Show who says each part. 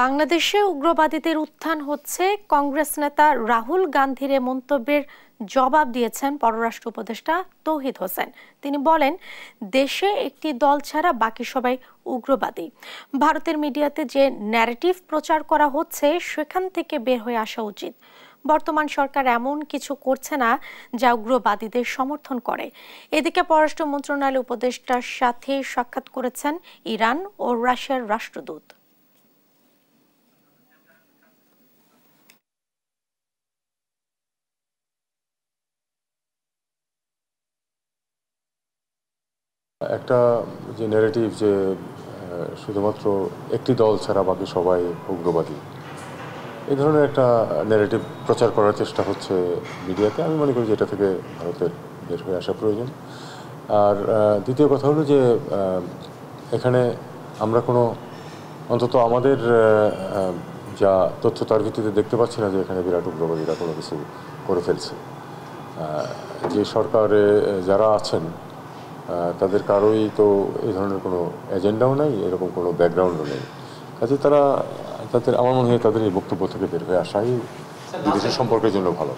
Speaker 1: বাংলাদেশে উগ্রবাদীদের উত্থান হচ্ছে কংগ্রেস নেতা রাহুল গান্ধীর মন্তব্যের জবাব দিয়েছেন পররাষ্ট্র উপদেষ্টা তৌহিদ হোসেন তিনি বলেন দেশে একটি দল ছাড়া বাকি সবাই উগ্রবাদী ভারতের মিডিয়াতে যে ন্যারেটিভ প্রচার করা হচ্ছে সেখান থেকে বের হয়ে আসা উচিত বর্তমান সরকার এমন কিছু করছে না যা উগ্রবাদীদের সমর্থন করে এদিকে পররাষ্ট্র মন্ত্রণালয় উপদেষ্টার সাথে সাক্ষাৎ করেছেন ইরান ও রাশিয়ার রাষ্ট্রদূত
Speaker 2: একটা যে নেগেটিভ যে শুধুমাত্র একটি দল ছাড়া বাকি সবাই উগ্রবাদী এই ধরনের একটা নেগেটিভ প্রচার করার চেষ্টা হচ্ছে মিডিয়াতে আমি মনে করি যে এটা থেকে ভারতের বের হয়ে আসা প্রয়োজন আর দ্বিতীয় কথা হলো যে এখানে আমরা কোনো অন্তত আমাদের যা তথ্য তার ভিত্তিতে দেখতে পাচ্ছি না যে এখানে বিরাট উগ্রবাদীরা কোনো কিছু করে ফেলছে যে সরকারে যারা আছেন তাদের কারোই তো এই ধরনের কোনো এজেন্ডাও নেই এরকম কোনো ব্যাকগ্রাউন্ডও নেই কাজে তারা তাদের আমার মনে হয় তাদের এই বক্তব্য থেকে বের হয়ে আসাই বিদেশের সম্পর্কের জন্য ভালো